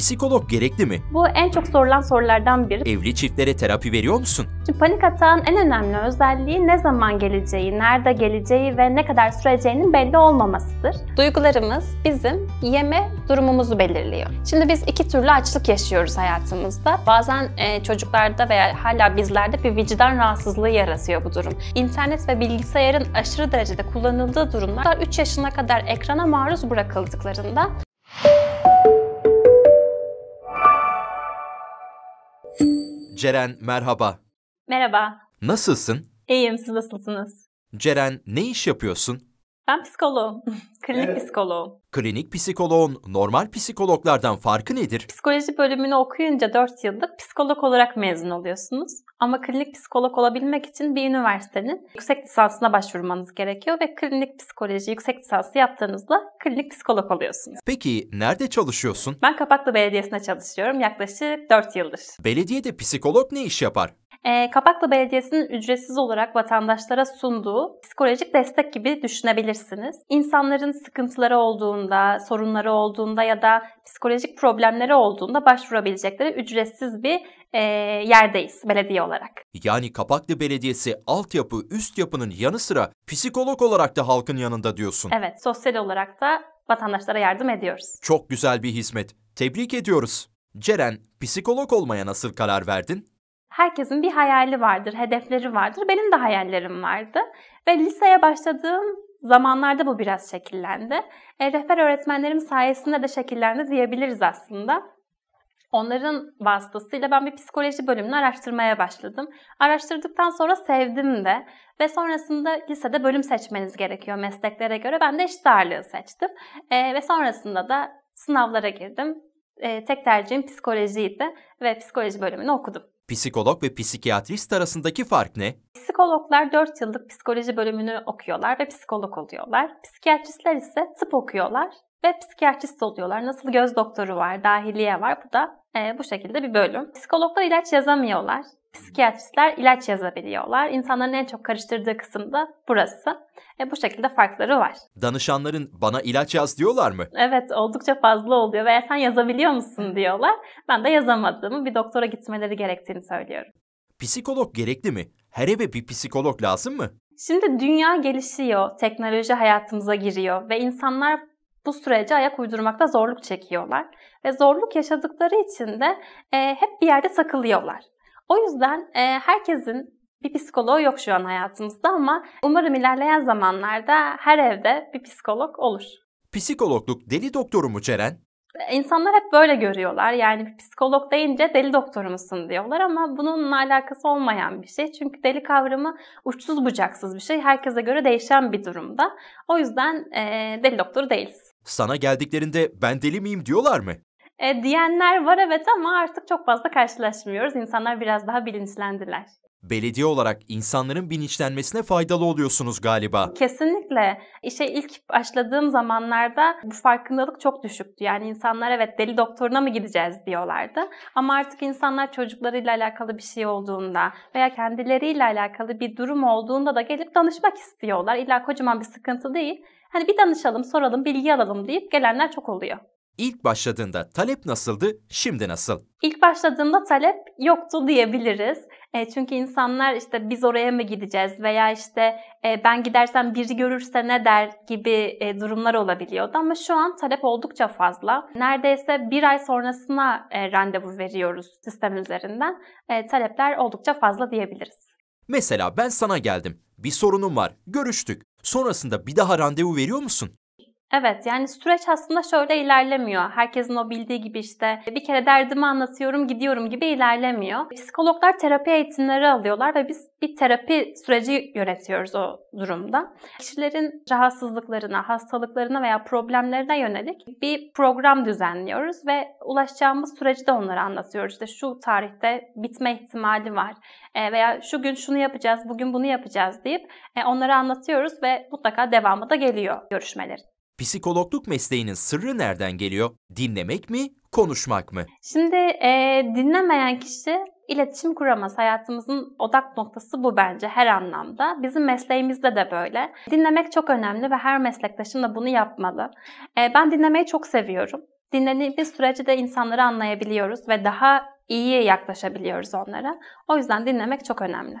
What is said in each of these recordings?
psikolog gerekli mi? Bu en çok sorulan sorulardan biri. Evli çiftlere terapi veriyor musun? Şimdi panik atağın en önemli özelliği ne zaman geleceği, nerede geleceği ve ne kadar süreceğinin belli olmamasıdır. Duygularımız bizim yeme durumumuzu belirliyor. Şimdi biz iki türlü açlık yaşıyoruz hayatımızda. Bazen e, çocuklarda veya hala bizlerde bir vicdan rahatsızlığı yaratıyor bu durum. İnternet ve bilgisayarın aşırı derecede kullanıldığı durumlar 3 yaşına kadar ekrana maruz bırakıldıklarında Ceren merhaba. Merhaba. Nasılsın? İyiyim, siz nasılsınız? Ceren ne iş yapıyorsun? Ben psikoloğum. Klinik evet. psikoloğum. Klinik psikoloğun normal psikologlardan farkı nedir? Psikoloji bölümünü okuyunca 4 yıllık psikolog olarak mezun oluyorsunuz. Ama klinik psikolog olabilmek için bir üniversitenin yüksek lisansına başvurmanız gerekiyor ve klinik psikoloji yüksek lisansı yaptığınızda klinik psikolog oluyorsunuz. Peki nerede çalışıyorsun? Ben Kapaklı Belediyesi'nde çalışıyorum yaklaşık 4 yıldır. Belediyede psikolog ne iş yapar? e, Kapaklı Belediyesi'nin ücretsiz olarak vatandaşlara sunduğu psikolojik destek gibi düşünebilirsiniz. İnsanların sıkıntıları olduğunda, sorunları olduğunda ya da psikolojik problemleri olduğunda başvurabilecekleri ücretsiz bir e, yerdeyiz belediye olarak. Yani Kapaklı Belediyesi altyapı, üst yapının yanı sıra psikolog olarak da halkın yanında diyorsun. Evet, sosyal olarak da vatandaşlara yardım ediyoruz. Çok güzel bir hizmet. Tebrik ediyoruz. Ceren, psikolog olmaya nasıl karar verdin? herkesin bir hayali vardır, hedefleri vardır. Benim de hayallerim vardı. Ve liseye başladığım zamanlarda bu biraz şekillendi. E, rehber öğretmenlerim sayesinde de şekillendi diyebiliriz aslında. Onların vasıtasıyla ben bir psikoloji bölümünü araştırmaya başladım. Araştırdıktan sonra sevdim de ve sonrasında lisede bölüm seçmeniz gerekiyor mesleklere göre. Ben de eşit ağırlığı seçtim e, ve sonrasında da sınavlara girdim. E, tek tercihim psikolojiydi ve psikoloji bölümünü okudum. Psikolog ve psikiyatrist arasındaki fark ne? Psikologlar 4 yıllık psikoloji bölümünü okuyorlar ve psikolog oluyorlar. Psikiyatristler ise tıp okuyorlar ve psikiyatrist oluyorlar. Nasıl göz doktoru var, dahiliye var. Bu da e, bu şekilde bir bölüm. Psikologlar ilaç yazamıyorlar psikiyatristler ilaç yazabiliyorlar. İnsanların en çok karıştırdığı kısım da burası. E, bu şekilde farkları var. Danışanların bana ilaç yaz diyorlar mı? Evet oldukça fazla oluyor veya sen yazabiliyor musun diyorlar. Ben de yazamadığımı bir doktora gitmeleri gerektiğini söylüyorum. Psikolog gerekli mi? Her eve bir psikolog lazım mı? Şimdi dünya gelişiyor, teknoloji hayatımıza giriyor ve insanlar bu sürece ayak uydurmakta zorluk çekiyorlar. Ve zorluk yaşadıkları için de e, hep bir yerde takılıyorlar. O yüzden e, herkesin bir psikoloğu yok şu an hayatımızda ama umarım ilerleyen zamanlarda her evde bir psikolog olur. Psikologluk deli doktoru mu Ceren? İnsanlar hep böyle görüyorlar. Yani bir psikolog deyince deli doktoru musun diyorlar ama bununla alakası olmayan bir şey. Çünkü deli kavramı uçsuz bucaksız bir şey. Herkese göre değişen bir durumda. O yüzden e, deli doktoru değiliz. Sana geldiklerinde ben deli miyim diyorlar mı? e, diyenler var evet ama artık çok fazla karşılaşmıyoruz. İnsanlar biraz daha bilinçlendiler. Belediye olarak insanların bilinçlenmesine faydalı oluyorsunuz galiba. Kesinlikle. İşe ilk başladığım zamanlarda bu farkındalık çok düşüktü. Yani insanlar evet deli doktoruna mı gideceğiz diyorlardı. Ama artık insanlar çocuklarıyla alakalı bir şey olduğunda veya kendileriyle alakalı bir durum olduğunda da gelip danışmak istiyorlar. İlla kocaman bir sıkıntı değil. Hani bir danışalım, soralım, bilgi alalım deyip gelenler çok oluyor. İlk başladığında talep nasıldı, şimdi nasıl? İlk başladığında talep yoktu diyebiliriz. E, çünkü insanlar işte biz oraya mı gideceğiz veya işte e, ben gidersem biri görürse ne der gibi e, durumlar olabiliyordu. Ama şu an talep oldukça fazla. Neredeyse bir ay sonrasına e, randevu veriyoruz sistem üzerinden. E, talepler oldukça fazla diyebiliriz. Mesela ben sana geldim. Bir sorunum var. Görüştük. Sonrasında bir daha randevu veriyor musun? Evet yani süreç aslında şöyle ilerlemiyor. Herkesin o bildiği gibi işte bir kere derdimi anlatıyorum gidiyorum gibi ilerlemiyor. Psikologlar terapi eğitimleri alıyorlar ve biz bir terapi süreci yönetiyoruz o durumda. Kişilerin rahatsızlıklarına, hastalıklarına veya problemlerine yönelik bir program düzenliyoruz ve ulaşacağımız süreci de onlara anlatıyoruz. İşte şu tarihte bitme ihtimali var e, veya şu gün şunu yapacağız, bugün bunu yapacağız deyip e, onlara anlatıyoruz ve mutlaka devamı da geliyor görüşmelerin. Psikologluk mesleğinin sırrı nereden geliyor? Dinlemek mi, konuşmak mı? Şimdi e, dinlemeyen kişi iletişim kuramaz. Hayatımızın odak noktası bu bence her anlamda. Bizim mesleğimizde de böyle. Dinlemek çok önemli ve her meslektaşım da bunu yapmalı. E, ben dinlemeyi çok seviyorum. Dinlediğimiz sürece de insanları anlayabiliyoruz ve daha iyi yaklaşabiliyoruz onlara. O yüzden dinlemek çok önemli.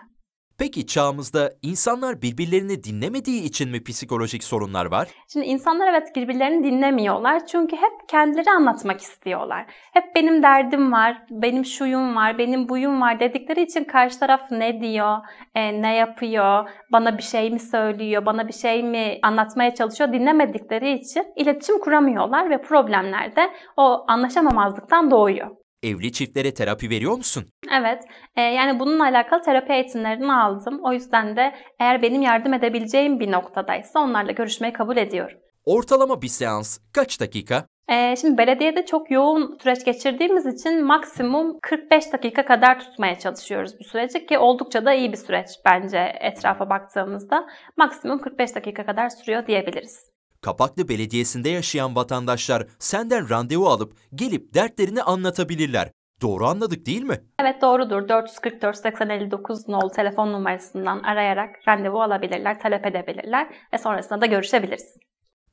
Peki çağımızda insanlar birbirlerini dinlemediği için mi psikolojik sorunlar var? Şimdi insanlar evet birbirlerini dinlemiyorlar çünkü hep kendileri anlatmak istiyorlar. Hep benim derdim var, benim şuyum var, benim buyum var dedikleri için karşı taraf ne diyor, e, ne yapıyor, bana bir şey mi söylüyor, bana bir şey mi anlatmaya çalışıyor dinlemedikleri için iletişim kuramıyorlar ve problemler de o anlaşamamazlıktan doğuyor. Evli çiftlere terapi veriyor musun? Evet, e, yani bununla alakalı terapi eğitimlerini aldım. O yüzden de eğer benim yardım edebileceğim bir noktadaysa onlarla görüşmeyi kabul ediyorum. Ortalama bir seans kaç dakika? E, şimdi belediyede çok yoğun süreç geçirdiğimiz için maksimum 45 dakika kadar tutmaya çalışıyoruz bu süreci ki oldukça da iyi bir süreç bence etrafa baktığımızda. Maksimum 45 dakika kadar sürüyor diyebiliriz. Kapaklı Belediyesi'nde yaşayan vatandaşlar senden randevu alıp gelip dertlerini anlatabilirler. Doğru anladık değil mi? Evet doğrudur. 444 859 nolu telefon numarasından arayarak randevu alabilirler, talep edebilirler ve sonrasında da görüşebiliriz.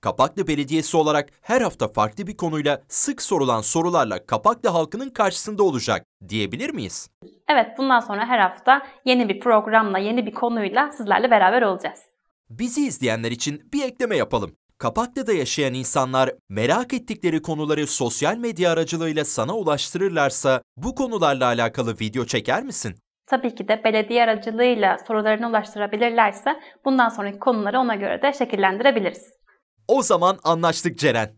Kapaklı Belediyesi olarak her hafta farklı bir konuyla sık sorulan sorularla Kapaklı halkının karşısında olacak diyebilir miyiz? Evet bundan sonra her hafta yeni bir programla, yeni bir konuyla sizlerle beraber olacağız. Bizi izleyenler için bir ekleme yapalım. Kapaklı'da yaşayan insanlar merak ettikleri konuları sosyal medya aracılığıyla sana ulaştırırlarsa bu konularla alakalı video çeker misin? Tabii ki de belediye aracılığıyla sorularını ulaştırabilirlerse bundan sonraki konuları ona göre de şekillendirebiliriz. O zaman anlaştık Ceren.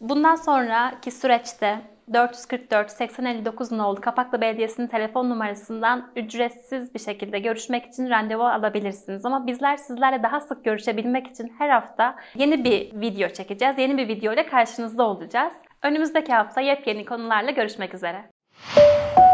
Bundan sonraki süreçte 444 8059 oldu Kapaklı Belediyesi'nin telefon numarasından ücretsiz bir şekilde görüşmek için randevu alabilirsiniz. Ama bizler sizlerle daha sık görüşebilmek için her hafta yeni bir video çekeceğiz. Yeni bir video ile karşınızda olacağız. Önümüzdeki hafta yepyeni konularla görüşmek üzere.